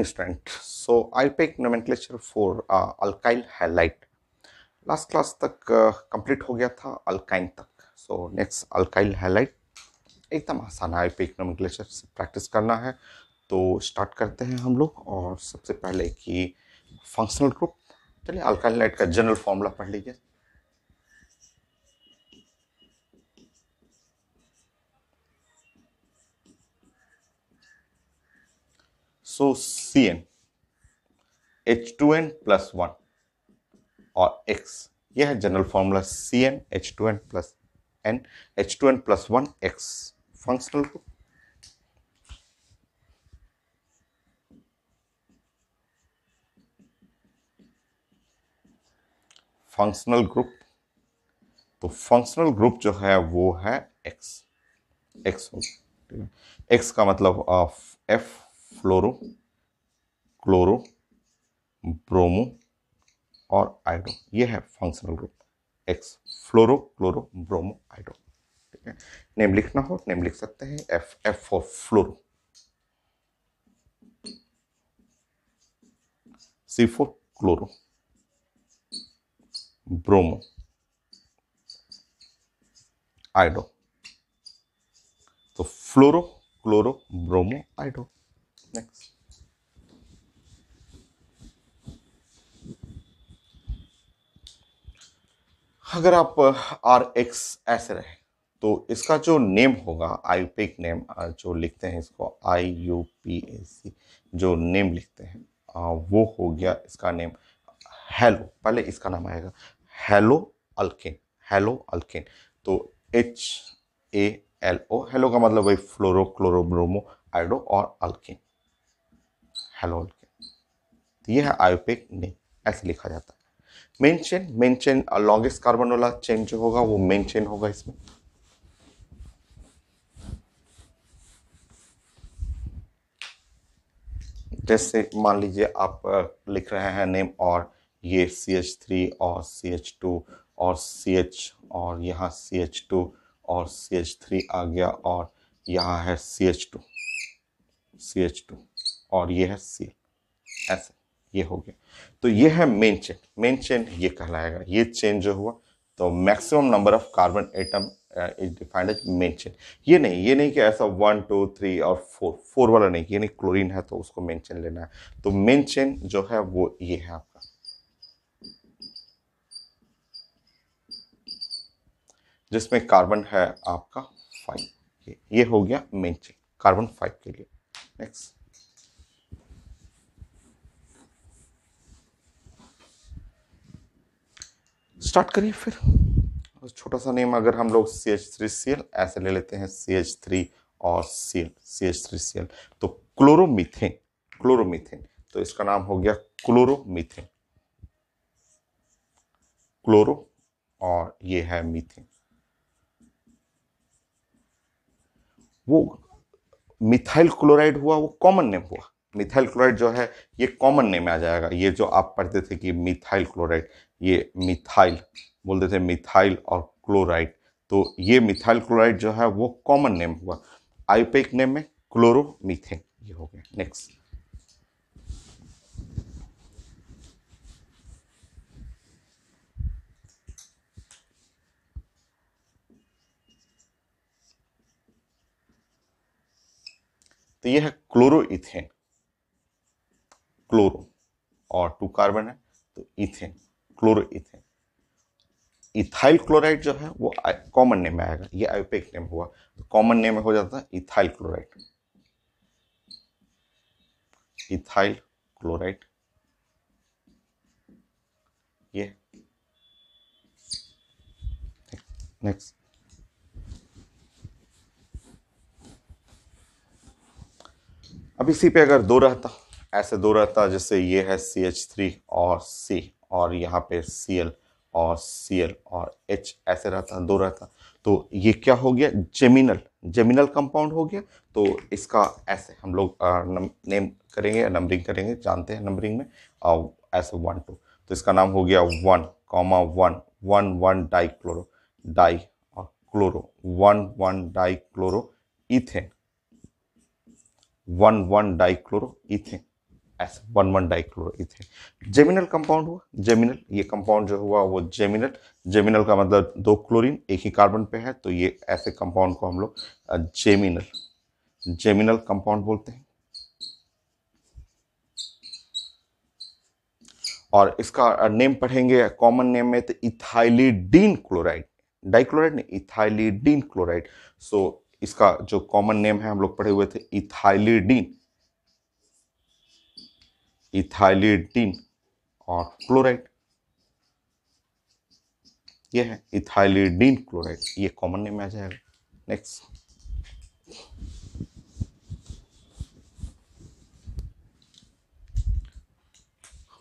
Morning so so IPEC nomenclature for uh, alkyl halide. Last class तक complete uh, हो गया था alkyne तक सो नेक्स्ट अल्काइल हैलाइट एकदम आसान है आईपीक नोमेंक्लेचर से प्रैक्टिस करना है तो स्टार्ट करते हैं हम लोग और सबसे पहले कि फंक्शनल ग्रुप चलिए अल्काइल हैलाइट का जनरल फॉर्मूला पढ़ लीजिए So Cn H2n plus 1 और x यह है general formula C n H two n plus n H two n plus one X functional group functional group तो फंक्शनल ग्रुप जो है वो है एक्स एक्स एक्स का मतलब of F fluoro chloro bromo और आइडो ये है functional group X fluoro chloro bromo iodo ठीक है नेम लिखना हो नेम लिख सकते हैं F F for fluoro C for chloro bromo iodo तो फ्लोरो क्लोरो ब्रोमो आइडो अगर आप आर एक्स ऐसे रहे तो इसका जो नेम होगा आईपीक नेम जो लिखते हैं इसको आई यू पी ए सी जो नेम लिखते हैं वो हो गया इसका नेम हेलो पहले इसका नाम आएगा हेलो अल्किन हेलो अल्किन तो H A L O halo का मतलब वही फ्लोरो क्लोरोब्रोमो आइडो और अल्किन हेलो अल्किन तो ये है आयोपिक नेम ऐसे लिखा जाता है main chain main chain longest carbon वाला चेन जो होगा वो मेन चेन होगा इसमें जैसे मान लीजिए आप लिख रहे हैं नेम और ये सी एच थ्री और सी एच टू और सी एच और यहाँ सी एच टू और सी एच थ्री आ गया और यहाँ है C H two C H two और ये है सी ऐसे ये हो गया तो ये है मेन चेन मेन चेन ये कहलाएगा ये चेन जो हुआ तो maximum number of carbon atom is defined as main chain ये नहीं ये नहीं कि ऐसा वन टू थ्री और फोर फोर वाला नहीं ये नहीं क्लोरीन है तो उसको मेन चेन लेना है तो मेन चेन जो है वो ये है आपका जिसमें कार्बन है आपका फाइव ये हो गया मेन चेन कार्बन फाइव के लिए नेक्स्ट स्टार्ट करिए फिर छोटा सा नेम अगर हम लोग C H three C L ऐसे ले लेते हैं सी एच थ्री और C L C H three C L तो क्लोरोमीथेन क्लोरोमीथेन तो इसका नाम हो गया क्लोरोमीथेन क्लोरो और ये है मीथेन वो मिथाइल क्लोराइड हुआ वो कॉमन नेम हुआ मिथाइल क्लोराइड जो है ये कॉमन नेम आ जाएगा ये जो आप पढ़ते थे कि मिथाइल क्लोराइड ये मिथाइल बोलते थे मिथाइल और क्लोराइड तो ये मिथाइल क्लोराइड जो है वो कॉमन नेम हुआ आईपेक नेम में मिथेन ये हो गया नेक्स्ट तो यह है क्लोरोइथेन क्लोरो और टू कार्बन है तो ethane chloro ethane ethyl chloride जो है वो कॉमन नेम में आएगा ये आयोपेक नेम हुआ तो कॉमन नेम हो जाता है इथाइल क्लोराइड इथाइल क्लोराइड ये नेक्स्ट अब इसी पे अगर दो रहता ऐसे दो रहता जैसे ये है सी एच थ्री और सी और यहाँ पे सी एल और सी एल और एच ऐसे रहता दो रहता तो ये क्या हो गया जेमिनल जेमिनल कंपाउंड हो गया तो इसका ऐसे हम लोग नम, नेम करेंगे नंबरिंग करेंगे जानते हैं नंबरिंग में और ऐसे वन टू तो इसका नाम हो गया one comma one one one di chloro di और chloro one one di chloro ethane one one di chloro ethane as one one dichloro geminal compound हुआ जेमिनल ये कंपाउंड जो हुआ वो जेमिनल जेमिनल का मतलब दो क्लोरीन एक ही कार्बन पे है तो ये ऐसे कंपाउंड को हम लोग जेमिनल जेमिनल कंपाउंड बोलते हैं और इसका नेम पढ़ेंगे कॉमन नेम में तो इथाइलीडीन क्लोराइड डाइक्लोराइड ने इथाइलीडीन क्लोराइड सो इसका जो कॉमन नेम है हम लोग पढ़े हुए थे इथाइलीडीन इथाइलिडीन और क्लोराइड ये है इथाइलिडीन क्लोराइड ये कॉमन नेम आ जाएगा नेक्स्ट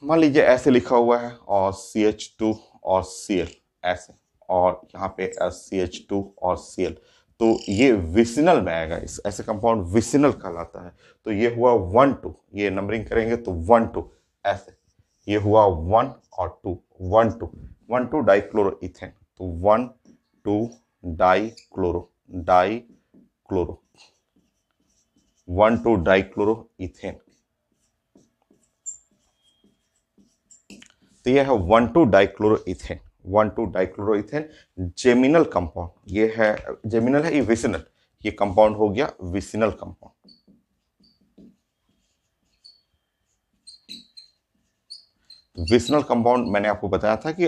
मान लीजिए ऐसे लिखा हुआ है और सी एच टू और सी एल ऐसे और यहाँ पे सी एच टू और सी एल तो ये विसिनल में आएगा इस ऐसे कंपाउंड विसिनल कहलाता है तो ये हुआ वन टू ये नंबरिंग करेंगे तो वन टू ऐसे ये हुआ वन और two one two one two dichloro ethane तो one two dichloro dichloro one two dichloro ethane तो यह है one two dichloro ethane one two dichloroethane geminal compound ये है जेमिनल है ये विसिनल ये कंपाउंड हो गया विसिनल कंपाउंड विसनल कंपाउंड मैंने आपको बताया था कि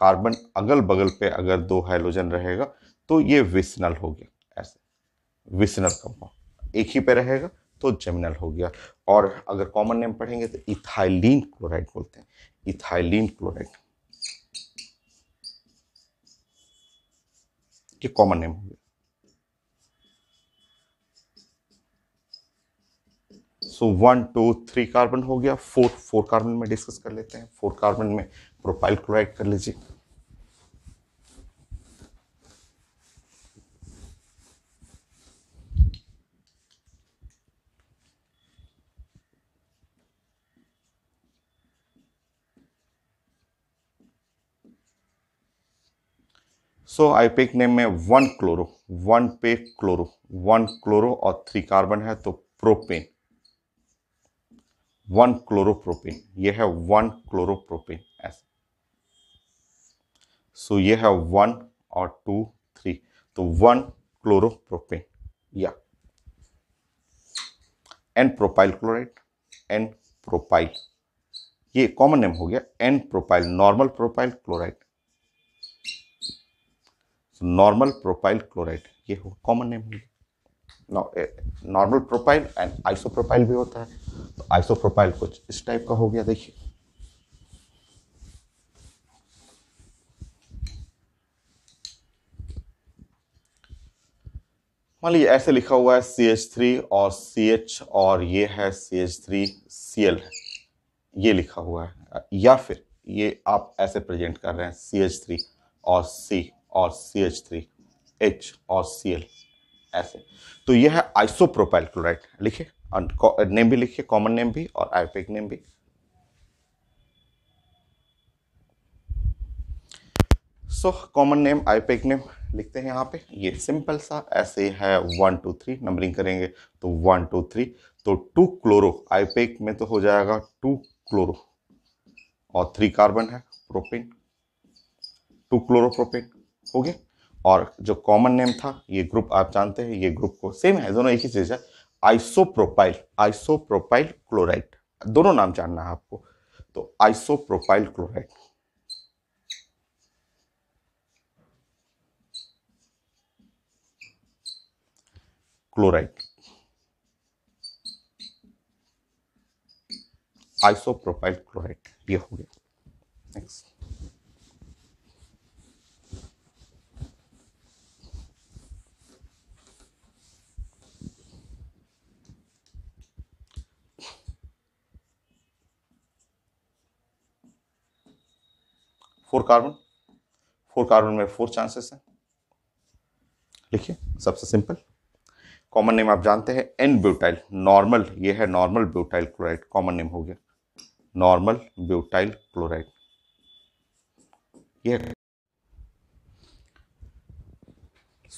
कार्बन अगल बगल पे अगर दो हाइड्रोजन रहेगा तो ये विसनल हो गया ऐसे विसनल कंपाउंड एक ही पे रहेगा तो जेमिनल हो गया और अगर कॉमन नेम पढ़ेंगे तो इथाइलिन क्लोराइड बोलते हैं इथाइलिन क्लोराइड ये कॉमन नेम हो गया so one two three carbon हो गया फोर फोर कार्बन में डिस्कस कर लेते हैं फोर कार्बन में प्रोपाइल क्लोराइड कर लीजिए सो आई पेक नेम में वन क्लोरो वन पे क्लोरो वन क्लोरो और थ्री कार्बन है तो प्रोपेन वन क्लोरो प्रोपेन यह है वन प्रोपेन ऐसे सो यह है वन और टू थ्री तो वन क्लोरो प्रोपेन या n propyl chloride n propyl ये कॉमन नेम हो गया n propyl normal propyl chloride normal propyl chloride ये हो common name normal propyl and isopropyl भी होता है तो आइसोप्रोपाइल कुछ इस टाइप का हो गया देखिए मान लीजिए ऐसे लिखा हुआ है सी एच थ्री और सी एच और ये है C H three C L है ये लिखा हुआ है या फिर ये आप ऐसे प्रेजेंट कर रहे हैं सी एच थ्री और सी और सी एच थ्री एच और सी एल ऐसे तो यह है आइसोप्रोपाइल क्लोराइड लिखिए नेम भी लिखिए कॉमन नेम भी और आयोपिक नेम भी so common name IUPAC name लिखते हैं यहाँ पे ये सिंपल सा ऐसे है वन टू थ्री नंबरिंग करेंगे तो वन टू थ्री तो टू क्लोरो आईपेक में तो हो जाएगा टू क्लोरो और थ्री कार्बन है प्रोपेन टू क्लोरो प्रोपेन हो गया और जो कॉमन नेम था ये ग्रुप आप जानते हैं ये ग्रुप को सेम है दोनों एक ही चीज़ है आइसोप्रोपाइल आइसोप्रोपाइल क्लोराइड दोनों नाम जानना है आपको तो isopropyl chloride chloride isopropyl chloride ये हो गया next four carbon four carbon में फोर चांसेस हैं लिखिए सबसे सिंपल कॉमन नेम आप जानते हैं एन ब्यूटाइल नॉर्मल ये है normal butyl chloride common name हो गया नॉर्मल ब्यूटाइल क्लोराइड ये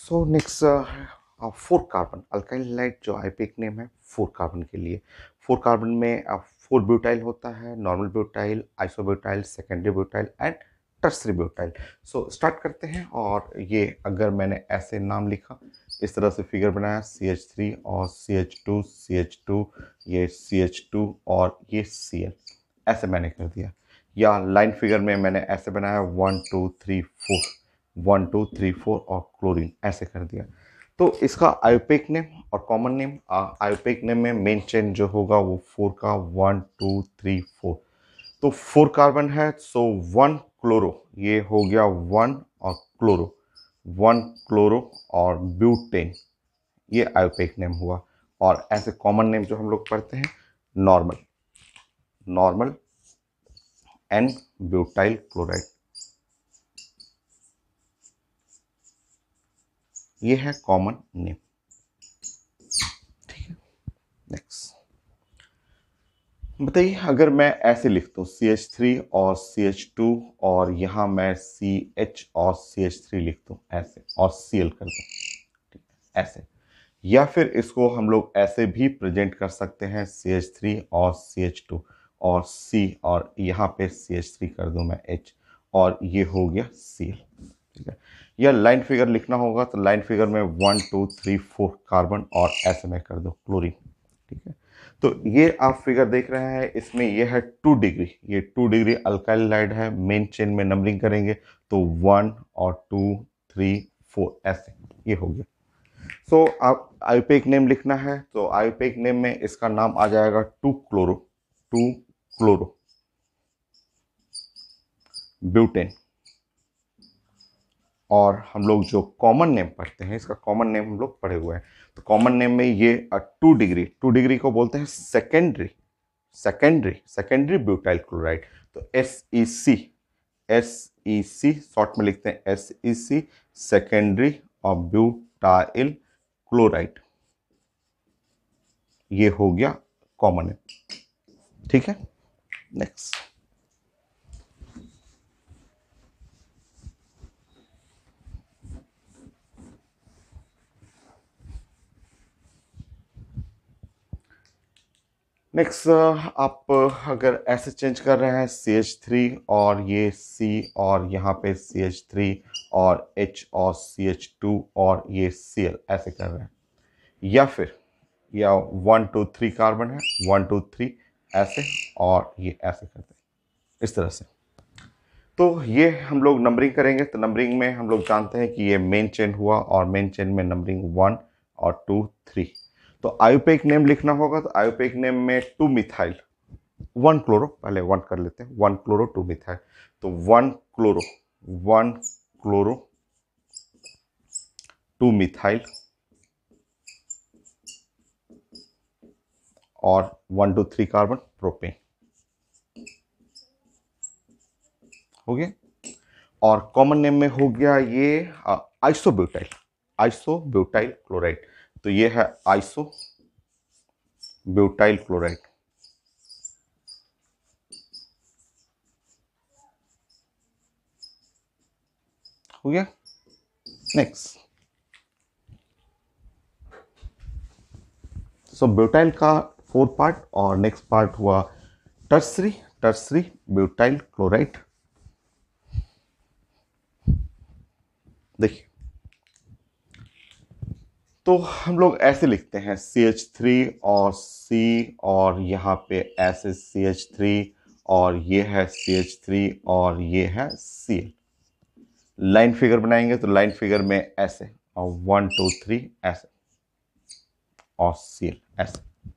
सो नेक्स्ट आप फोर कार्बन अल्काइल लाइट जो आईपीक नेम है फोर कार्बन के लिए फोर कार्बन में आप फोर ब्यूटाइल होता है normal butyl isobutyl secondary butyl and tertiary butyl so start करते हैं और ये अगर मैंने ऐसे नाम लिखा इस तरह से फिगर बनाया सी एच थ्री और C H two C H two ये सी एच टू और ये सी एल ऐसे मैंने कर दिया या लाइन फिगर में मैंने ऐसे बनाया one two three four one two three four और क्लोरीन ऐसे कर दिया तो इसका आयोपेक नेम और कॉमन नेम आयोपेक नेम में मेन चेन जो होगा वो फोर का वन टू थ्री फोर तो फोर कार्बन है सो वन क्लोरो ये हो गया वन और क्लोरो वन क्लोरो और ब्यूटेन ये आयोपेक नेम हुआ और ऐसे कॉमन नेम जो हम लोग पढ़ते हैं normal normal and butyl chloride ये है कॉमन नेम बताइए अगर मैं ऐसे लिख दूँ सी एच थ्री और सी एच टू और यहाँ मैं सी एच और सी एच थ्री लिख दूँ ऐसे और सी एल कर दूँ ठीक है ऐसे या फिर इसको हम लोग ऐसे भी प्रेजेंट कर सकते हैं सी एच थ्री और सी एच टू और सी और यहाँ पे सी एच थ्री कर दूँ मैं एच और ये हो गया सी एल ठीक है या लाइन फिगर लिखना होगा तो लाइन फिगर में one two three four carbon और ऐसे में कर दो क्लोरीन ठीक है तो ये आप फिगर देख रहे हैं इसमें ये है टू डिग्री ये टू डिग्री अल्काइल लाइड है मेन चेन में नंबरिंग करेंगे तो वन और टू थ्री फोर ऐसे ये हो गया सो so, आप आयुपेक नेम लिखना है तो आयुपेक नेम में इसका नाम आ जाएगा two chloro two chloro butane और हम लोग जो कॉमन नेम पढ़ते हैं इसका कॉमन नेम हम लोग पढ़े हुए हैं तो कॉमन नेम में ये टू डिग्री टू डिग्री को बोलते हैं secondary secondary secondary butyl chloride तो S E C S E C short में लिखते हैं एस ई सी सेकेंडरी और ब्यूटाइल क्लोराइड ये हो गया कॉमन नेम ठीक है नेक्स्ट नेक्स्ट uh, आप uh, अगर ऐसे चेंज कर रहे हैं सी एच थ्री और ये सी और यहाँ पे सी एच थ्री और एच और सी एच टू और ये सी एल ऐसे कर रहे हैं या फिर या वन टू थ्री कार्बन है वन टू थ्री ऐसे और ये ऐसे करते हैं इस तरह से तो ये हम लोग नंबरिंग करेंगे तो नंबरिंग में हम लोग जानते हैं कि ये मेन चेन हुआ और मेन चेन में नंबरिंग वन और टू थ्री तो आयोपेक नेम लिखना होगा तो आयोपेक नेम में टू मिथाइल वन क्लोरो पहले वन कर लेते हैं वन क्लोरो टू मिथाइल तो one chloro one chloro two methyl और one two three carbon propane हो गया और कॉमन नेम में हो गया ये आइसोब्यूटाइल आइसोब्यूटाइल क्लोराइड तो ये है आइसो ब्यूटाइल क्लोराइड हो गया नेक्स्ट सो ब्यूटाइल का फोर पार्ट और नेक्स्ट पार्ट हुआ टर्सरी टर्सरी ब्यूटाइल क्लोराइड देखिए तो हम लोग ऐसे लिखते हैं सी एच थ्री और सी और यहाँ पे ऐसे सी एच थ्री और ये है सी एच थ्री और ये है सी एल लाइन फिगर बनाएंगे तो लाइन फिगर में ऐसे और वन टू थ्री ऐसे और सी एल ऐसे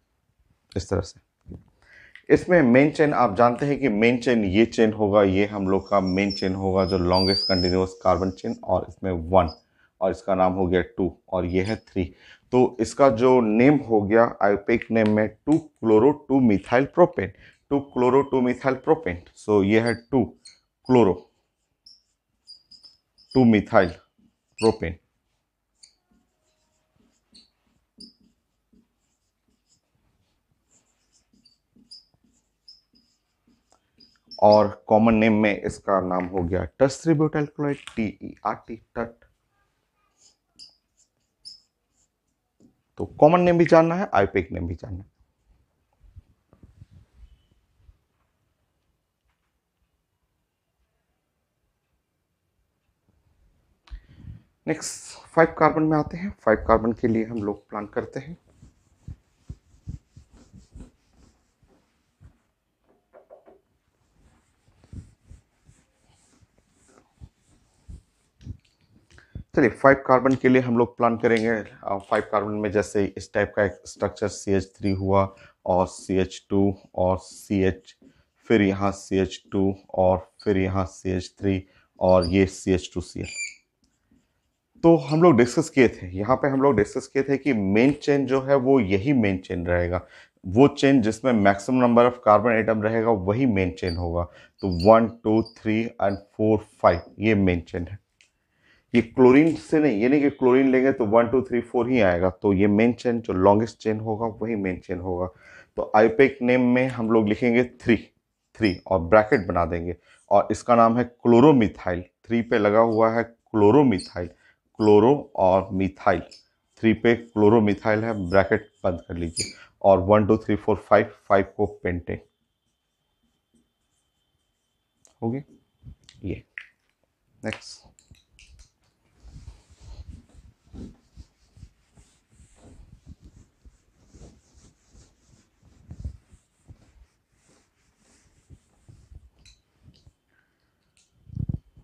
इस तरह से इसमें मेन चेन आप जानते हैं कि मेन चेन ये चेन होगा ये हम लोग का मेन चेन होगा जो लॉन्गेस्ट कंटिन्यूस कार्बन चेन और इसमें वन और इसका नाम हो गया टू और ये है थ्री तो इसका जो नेम हो गया आयोपिक नेम में two chloro two methyl propane two chloro two methyl propane so ये है two chloro two methyl propane और कॉमन नेम में इसका नाम हो गया tertiary butyl chloride T E R T टट तो कॉमन नेम भी जानना है आईपेक नेम भी जानना है नेक्स्ट फाइव कार्बन में आते हैं फाइव कार्बन के लिए हम लोग प्लान करते हैं चलिए फाइव कार्बन के लिए हम लोग प्लान करेंगे फाइव कार्बन में जैसे इस टाइप का एक स्ट्रक्चर सी एच थ्री हुआ और सी एच टू और सी एच फिर यहाँ सी एच टू और फिर यहाँ सी एच थ्री और ये C H two C H तो हम लोग डिस्कस किए थे यहाँ पे हम लोग डिस्कस किए थे कि मेन चेन जो है वो यही मेन चेन रहेगा वो चेन जिसमें maximum number of carbon atom रहेगा वही मेन चेन होगा तो one two three and four five ये मेन चेन है ये क्लोरीन से नहीं यानी कि क्लोरीन लेंगे तो वन टू थ्री फोर ही आएगा तो ये मेन चेन जो लॉन्गेस्ट चेन होगा वही मेन चेन होगा तो आईपेक नेम में हम लोग लिखेंगे थ्री थ्री और ब्रैकेट बना देंगे और इसका नाम है क्लोरोमिथाइल थ्री पे लगा हुआ है क्लोरोमिथाइल क्लोरो और मिथाइल थ्री पे क्लोरोमिथाइल है ब्रैकेट बंद कर लीजिए और one two three four five five को पेंटे होगी ये नेक्स्ट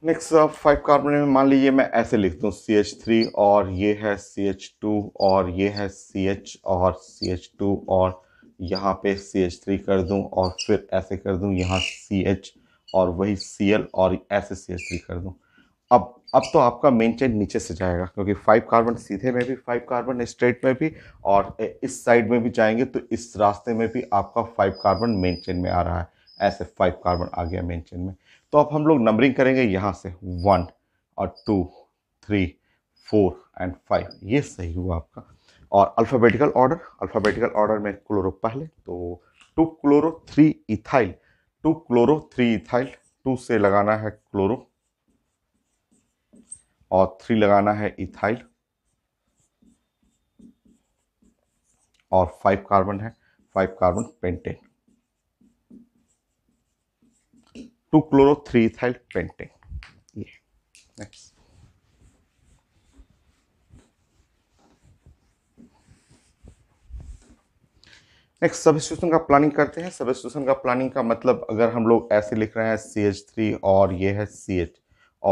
नेक्स्ट फाइव कार्बन में मान लीजिए मैं ऐसे लिख दूँ सी एच थ्री और ये है सी एच टू और ये है सी एच और सी एच टू और यहाँ पे सी एच थ्री कर दूँ और फिर ऐसे कर दूँ यहाँ सी एच और वही सी एल और ऐसे सी एच थ्री कर दूँ अब अब तो आपका मेन चेन नीचे से जाएगा क्योंकि फाइव कार्बन सीधे में भी फाइव कार्बन स्ट्रेट में भी और इस साइड में भी जाएंगे तो इस रास्ते में भी आपका फाइव कार्बन मेन चेन में आ रहा है ऐसे फाइव कार्बन आ गया मेन चेन में तो अब हम लोग नंबरिंग करेंगे यहाँ से वन और two three four and five ये सही हुआ आपका और अल्फ़ाबेटिकल ऑर्डर अल्फ़ाबेटिकल ऑर्डर में क्लोरो पहले तो two chloro three ethyl two chloro three ethyl two से लगाना है क्लोरो और थ्री लगाना है इथाइल और फाइव कार्बन है five carbon pentane two chloro three ethyl pentane next next का प्लानिंग करते हैं स्टेशन का प्लानिंग का मतलब अगर हम लोग ऐसे लिख रहे हैं सी एच थ्री और ये है सी एच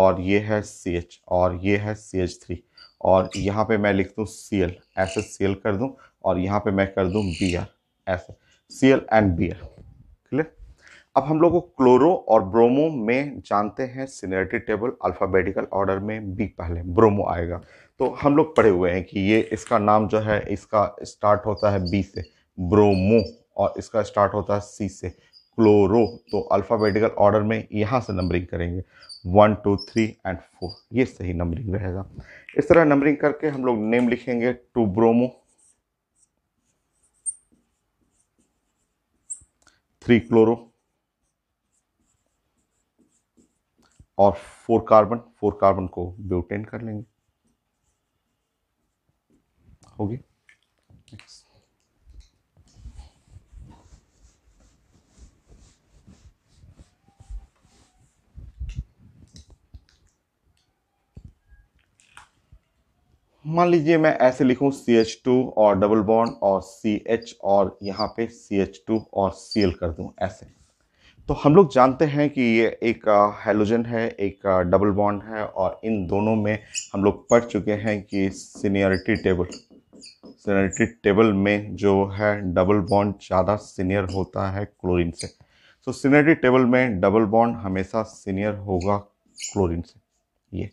और ये है सी एच और ये है सी एच थ्री और यहाँ पे मैं लिख दूँ सी एल ऐसे सी एल कर दूँ और यहाँ पे मैं कर दूँ बी आर ऐसे C L and B R clear अब हम लोग क्लोरो और ब्रोमो में जानते हैं सिनरिटी टेबल अल्फ़ाबेटिकल ऑर्डर में बी पहले ब्रोमो आएगा तो हम लोग पढ़े हुए हैं कि ये इसका नाम जो है इसका स्टार्ट होता है बी से ब्रोमो और इसका स्टार्ट होता है सी से क्लोरो तो अल्फ़ाबेटिकल ऑर्डर में यहाँ से नंबरिंग करेंगे one two three and four ये सही नंबरिंग रहेगा इस तरह नंबरिंग करके हम लोग नेम लिखेंगे टू ब्रोमो थ्री क्लोरो और फोर कार्बन फोर कार्बन को ब्यूटेन कर लेंगे होगी मान लीजिए मैं ऐसे लिखूं सी एच टू और डबल बॉन्ड और सी एच और यहां पे सी एच टू और सी एल कर दूं ऐसे तो हम लोग जानते हैं कि ये एक हेलोजन है एक डबल बॉन्ड है और इन दोनों में हम लोग पढ़ चुके हैं कि सीनियरिटी टेबल सीनियरिटी टेबल में जो है डबल बॉन्ड ज़्यादा सीनियर होता है क्लोरीन से सो सीनियरिटी टेबल में डबल बॉन्ड हमेशा सीनियर होगा क्लोरीन से ये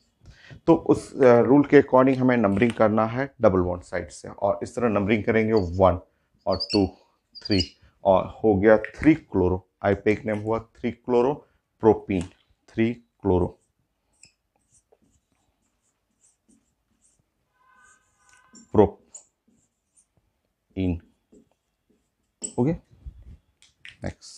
तो उस रूल के अकॉर्डिंग हमें नंबरिंग करना है डबल बॉन्ड साइड से और इस तरह नंबरिंग करेंगे वन और टू थ्री और हो गया थ्री क्लोरो आईपैक नेम हुआ three chloro propene three chloro propene okay next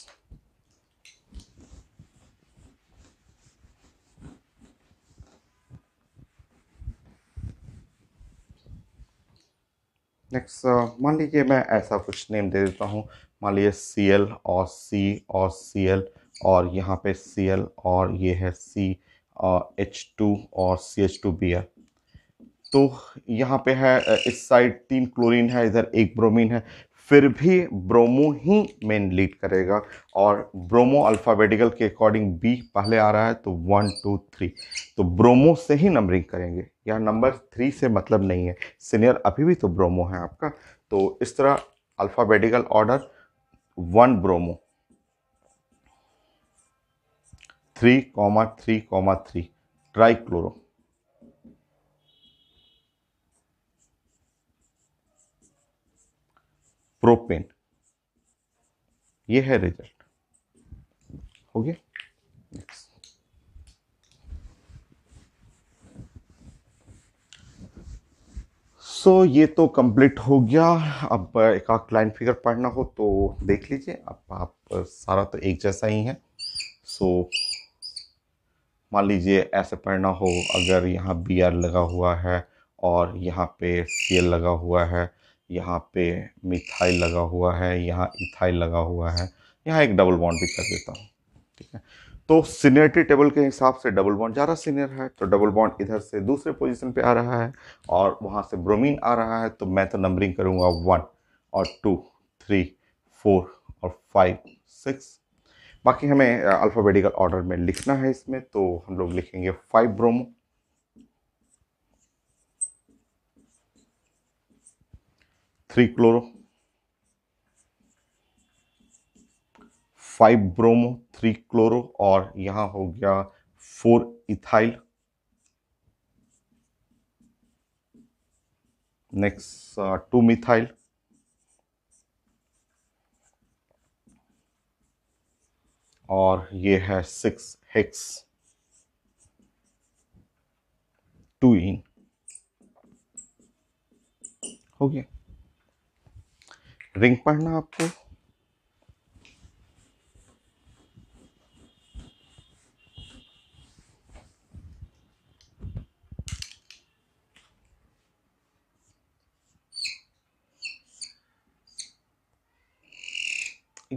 next uh, मान लीजिए मैं ऐसा कुछ नेम दे देता हूँ मान लीजिए सी एल और सी और सी एल और यहाँ पे सी एल और ये है सी एच टू और C H two B L तो यहाँ पे है uh, इस साइड तीन क्लोरीन है इधर एक ब्रोमीन है फिर भी ब्रोमो ही मेन लीड करेगा और ब्रोमो अल्फ़ाबेटिकल के अकॉर्डिंग बी पहले आ रहा है तो वन टू थ्री तो ब्रोमो से ही नंबरिंग करेंगे यहाँ नंबर थ्री से मतलब नहीं है सीनियर अभी भी तो ब्रोमो है आपका तो इस तरह alphabetical order one bromo three comma three comma three tri chloro propane ये है रिजल्ट हो गया सो so, ये तो कंप्लीट हो गया अब एक आध लाइन फिगर पढ़ना हो तो देख लीजिए अब आप सारा तो एक जैसा ही है सो so, मान लीजिए ऐसे पढ़ना हो अगर यहाँ बी आर लगा हुआ है और यहाँ पे सी लगा हुआ है यहाँ पे मिथाइल लगा हुआ है यहाँ इथाइल लगा हुआ है यहाँ एक डबल बॉन्ड भी कर देता हूँ ठीक है तो सीनियरिटी टेबल के हिसाब से डबल बॉन्ड ज़्यादा सीनियर है तो डबल बॉन्ड इधर से दूसरे पोजीशन पे आ रहा है और वहाँ से ब्रोमीन आ रहा है तो मैं तो नंबरिंग करूँगा वन और टू थ्री फोर और फाइव सिक्स बाकी हमें अल्फ़ाबेटिकल ऑर्डर में लिखना है इसमें तो हम लोग लिखेंगे five bromo three chloro five bromo three chloro और यहां हो गया four ethyl next two methyl और ये है सिक्स हेक्स टू इन हो गया रिंग पढ़ना आपको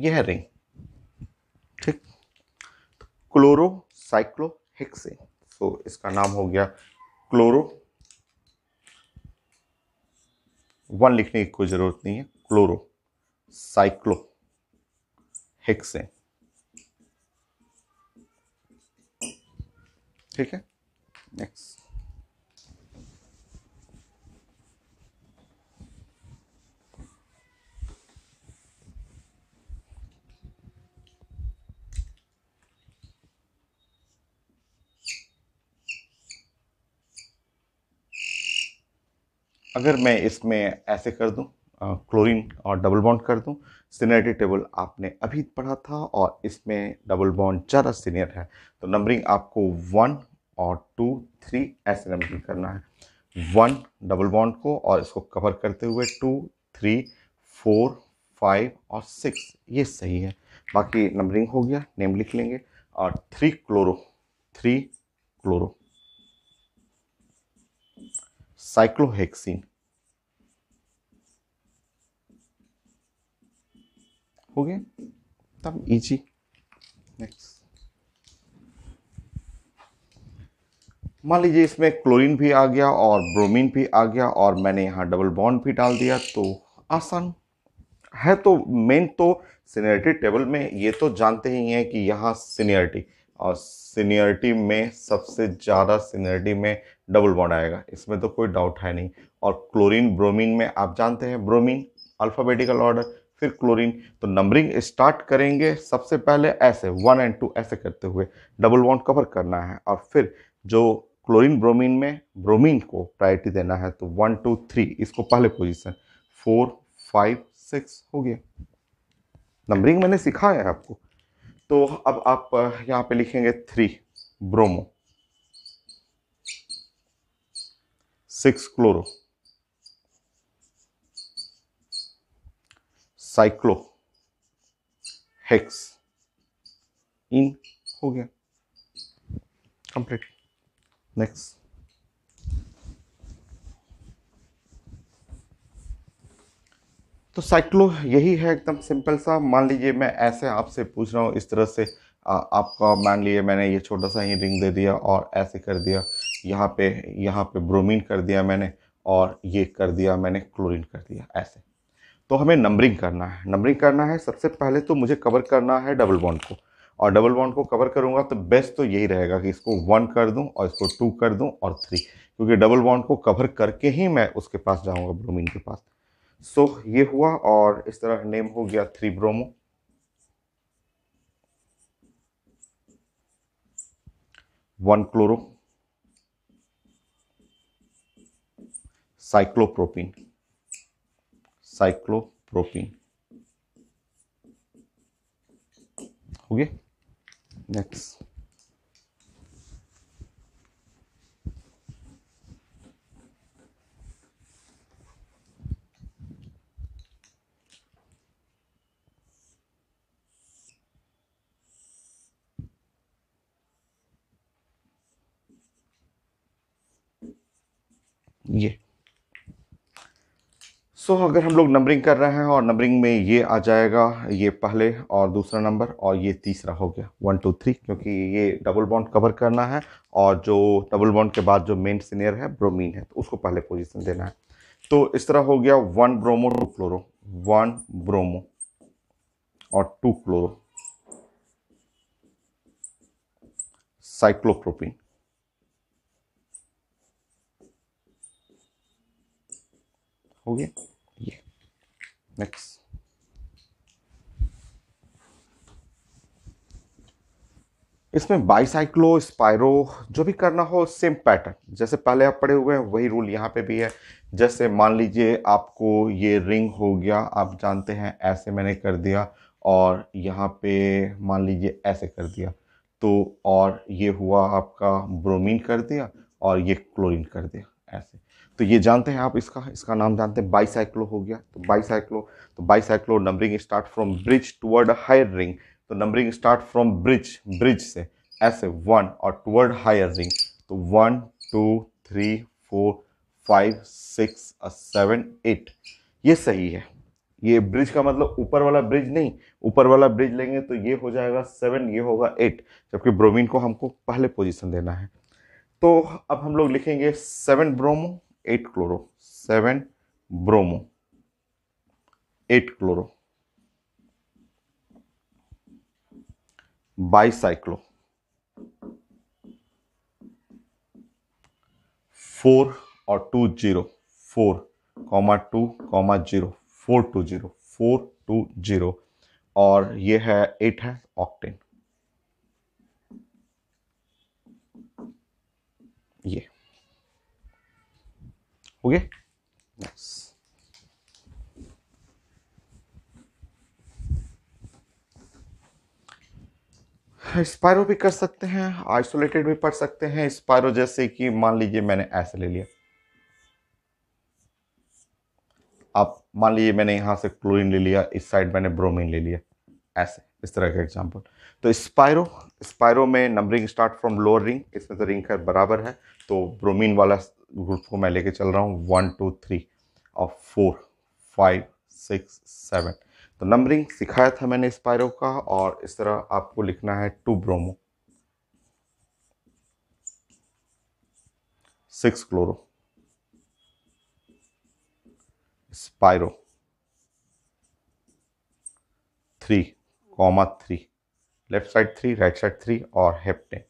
यह है रिंग ठीक क्लोरो साइक्लो हेक्सेन तो इसका नाम हो गया क्लोरो वन लिखने की कोई ज़रूरत नहीं है क्लोरो साइक्लो हेक्सेन ठीक है नेक्स्ट अगर मैं इसमें ऐसे कर दूं क्लोरीन और डबल बॉन्ड कर दूं सीनियरिटी टेबल आपने अभी पढ़ा था और इसमें डबल बॉन्ड ज़्यादा सीनियर है तो नंबरिंग आपको वन और टू थ्री ऐसे नंबरिंग करना है वन डबल बॉन्ड को और इसको कवर करते हुए टू थ्री फोर फाइव और सिक्स ये सही है बाकी नंबरिंग हो गया नेम लिख लेंगे और three chloro three chloro cyclohexene हो गए तब इजी नेक्स्ट मान लीजिए इसमें क्लोरीन भी आ गया और ब्रोमीन भी आ गया और मैंने यहाँ डबल बॉन्ड भी डाल दिया तो आसान है तो मेन तो सीनियरिटी टेबल में ये तो जानते ही हैं कि यहाँ सीनियरिटी और सीनियरिटी में सबसे ज़्यादा सीनियरिटी में डबल बॉन्ड आएगा इसमें तो कोई डाउट है नहीं और क्लोरीन ब्रोमीन में आप जानते हैं ब्रोमीन अल्फ़ाबेटिकल ऑर्डर फिर क्लोरीन तो नंबरिंग स्टार्ट करेंगे सबसे पहले ऐसे वन एंड टू ऐसे करते हुए डबल बॉन्ड कवर करना है और फिर जो क्लोरीन ब्रोमीन में ब्रोमीन को प्रायोरिटी देना है तो वन टू थ्री इसको पहले पोजीशन फोर फाइव सिक्स हो गया नंबरिंग मैंने सिखाया है आपको तो अब आप यहाँ पे लिखेंगे three bromo six chloro cyclohexene हो गया कंप्लीट नेक्स्ट तो साइक्लो यही है एकदम सिंपल सा मान लीजिए मैं ऐसे आपसे पूछ रहा हूँ इस तरह से आ, आपका मान लीजिए मैंने ये छोटा सा ही रिंग दे दिया और ऐसे कर दिया यहाँ पे यहाँ पे ब्रोमीन कर दिया मैंने और ये कर दिया मैंने क्लोरीन कर दिया ऐसे तो हमें नंबरिंग करना है नंबरिंग करना है सबसे पहले तो मुझे कवर करना है डबल बॉन्ड को और डबल बॉन्ड को कवर करूंगा तो बेस्ट तो यही रहेगा कि इसको वन कर दूं और इसको टू कर दूं और थ्री क्योंकि डबल बॉन्ड को कवर करके ही मैं उसके पास जाऊंगा ब्रोमीन के पास सो so, ये हुआ और इस तरह नेम हो गया three bromo one chloro cyclopropene cyclopropene हो गया नेक्स्ट ये सो so, अगर हम लोग नंबरिंग कर रहे हैं और नंबरिंग में ये आ जाएगा ये पहले और दूसरा नंबर और ये तीसरा हो गया वन टू थ्री क्योंकि ये डबल बॉन्ड कवर करना है और जो डबल बॉन्ड के बाद जो मेन सीनियर है ब्रोमीन है तो उसको पहले पोजीशन देना है तो इस तरह हो गया one bromo two fluoro one bromo और टू फ्लोरो साइक्लोप्रोपिन हो गया next इसमें बाइसाइक्लो स्पायरो जो भी करना हो सेम पैटर्न जैसे पहले आप पढ़े हुए हैं वही रूल यहाँ पे भी है जैसे मान लीजिए आपको ये रिंग हो गया आप जानते हैं ऐसे मैंने कर दिया और यहाँ पे मान लीजिए ऐसे कर दिया तो और ये हुआ आपका ब्रोमीन कर दिया और ये क्लोरीन कर दिया ऐसे तो ये जानते हैं आप इसका इसका नाम जानते हैं बाईसाइक्लो हो गया तो बाईसाइक्लो तो bicyclo numbering start from bridge toward higher ring तो numbering start from bridge bridge से ऐसे वन और टुवर्ड हायर रिंग तो one two three four five six seven eight ये सही है ये ब्रिज का मतलब ऊपर वाला ब्रिज नहीं ऊपर वाला ब्रिज लेंगे तो ये हो जाएगा सेवन ये होगा एट जबकि ब्रोमीन को हमको पहले पोजीशन देना है तो अब हम लोग लिखेंगे seven bromo eight chloro seven bromo eight chloro bicyclo four और two zero four comma two comma zero four two zero four two zero और ये है एट है ऑक्टेन ये ओके स्पायरो भी कर सकते हैं आइसोलेटेड भी पढ़ सकते हैं स्पायरो जैसे कि मान लीजिए मैंने ऐसे ले लिया आप मान लीजिए मैंने यहां से क्लोरीन ले लिया इस साइड मैंने ब्रोमीन ले लिया ऐसे इस तरह का एग्जाम्पल तो स्पायरो स्पायरो में numbering start from lower ring इसमें तो रिंग खैर बराबर है तो ब्रोमीन वाला ग्रुप्स को मैं लेके चल रहा हूँ वन टू थ्री और फोर फाइव सिक्स सेवन तो नंबरिंग सिखाया था मैंने स्पायरो का और इस तरह आपको लिखना है two bromo six chloro spiro three comma three left side three right side three और हेप्टेन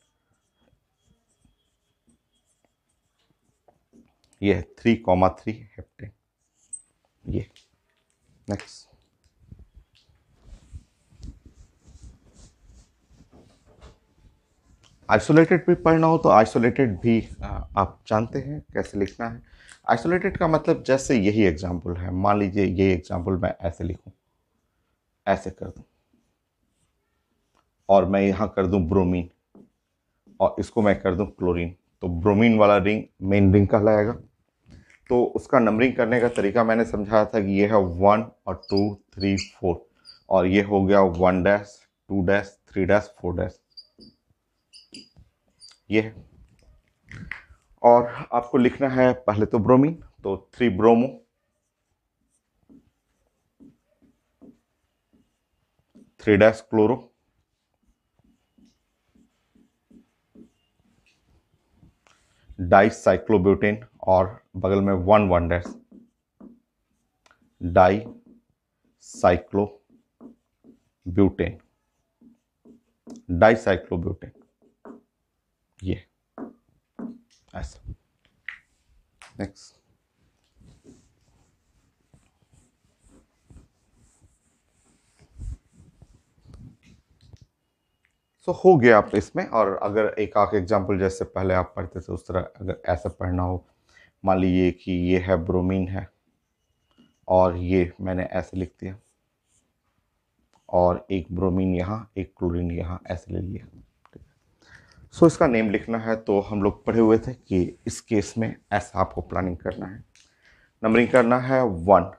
ये है थ्री कॉमा थ्री हेप्टेन ये नेक्स्ट आइसोलेटेड भी पढ़ना हो तो आइसोलेटेड भी आप जानते हैं कैसे लिखना है आइसोलेटेड का मतलब जैसे यही एग्जाम्पल है मान लीजिए ये एग्जाम्पल मैं ऐसे लिखूं ऐसे कर दूं और मैं यहां कर दूं ब्रोमीन और इसको मैं कर दूं क्लोरीन तो ब्रोमीन वाला रिंग मेन रिंग कहलाएगा तो उसका नंबरिंग करने का तरीका मैंने समझाया था कि ये है वन और टू थ्री फोर और ये हो गया one dash two dash three dash four dash ये है और आपको लिखना है पहले तो ब्रोमीन तो three bromo three dash chloro dice और बगल में one one dash di cyclobutane butane ये ऐसा नेक्स्ट सो so, हो गया आप इसमें और अगर एक आख एग्जाम्पल जैसे पहले आप पढ़ते थे उस तरह अगर ऐसा पढ़ना हो मान लीजिए कि ये है ब्रोमीन है और ये मैंने ऐसे लिख दिया और एक ब्रोमीन यहाँ एक क्लोरीन यहाँ ऐसे ले लिया ठीक है सो इसका नेम लिखना है तो हम लोग पढ़े हुए थे कि इस केस में ऐसा आपको प्लानिंग करना है नंबरिंग करना है one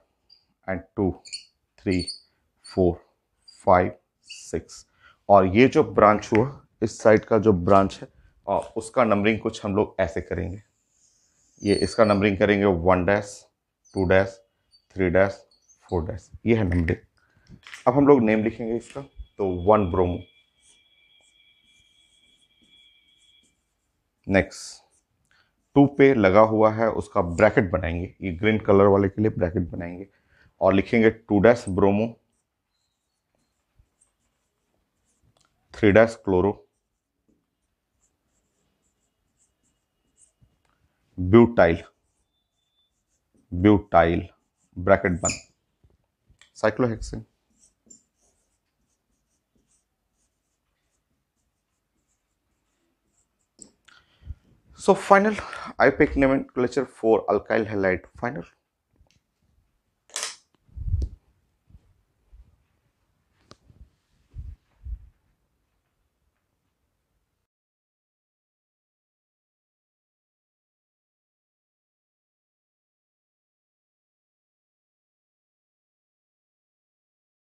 and two three four five six और ये जो ब्रांच हुआ इस साइड का जो ब्रांच है और उसका नंबरिंग कुछ हम लोग ऐसे करेंगे ये इसका नंबरिंग करेंगे one dash two dash three dash four dash ये है नंबरिंग अब हम लोग नेम लिखेंगे इसका तो वन ब्रोमो नेक्स्ट टू पे लगा हुआ है उसका ब्रैकेट बनाएंगे ये ग्रीन कलर वाले के लिए ब्रैकेट बनाएंगे और लिखेंगे two dash bromo three dash chloro butyl butyl bracket bond, cyclohexane so final I IPEC nomenclature for alkyl halide final